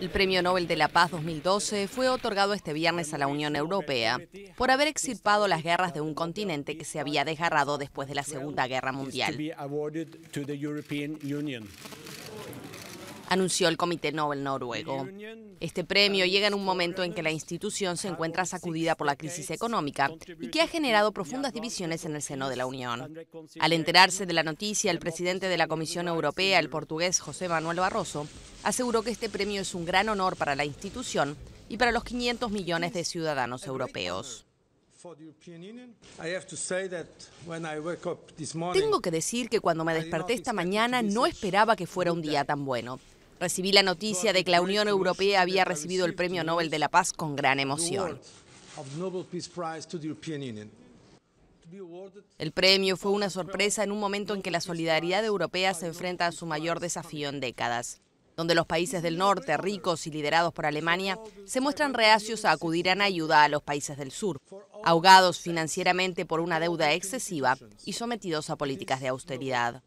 El Premio Nobel de la Paz 2012 fue otorgado este viernes a la Unión Europea por haber extirpado las guerras de un continente que se había desgarrado después de la Segunda Guerra Mundial anunció el Comité Nobel noruego. Este premio llega en un momento en que la institución se encuentra sacudida por la crisis económica y que ha generado profundas divisiones en el seno de la Unión. Al enterarse de la noticia, el presidente de la Comisión Europea, el portugués José Manuel Barroso, aseguró que este premio es un gran honor para la institución y para los 500 millones de ciudadanos europeos. Tengo que decir que cuando me desperté esta mañana no esperaba que fuera un día tan bueno. Recibí la noticia de que la Unión Europea había recibido el Premio Nobel de la Paz con gran emoción. El premio fue una sorpresa en un momento en que la solidaridad europea se enfrenta a su mayor desafío en décadas, donde los países del norte, ricos y liderados por Alemania, se muestran reacios a acudir en ayuda a los países del sur, ahogados financieramente por una deuda excesiva y sometidos a políticas de austeridad.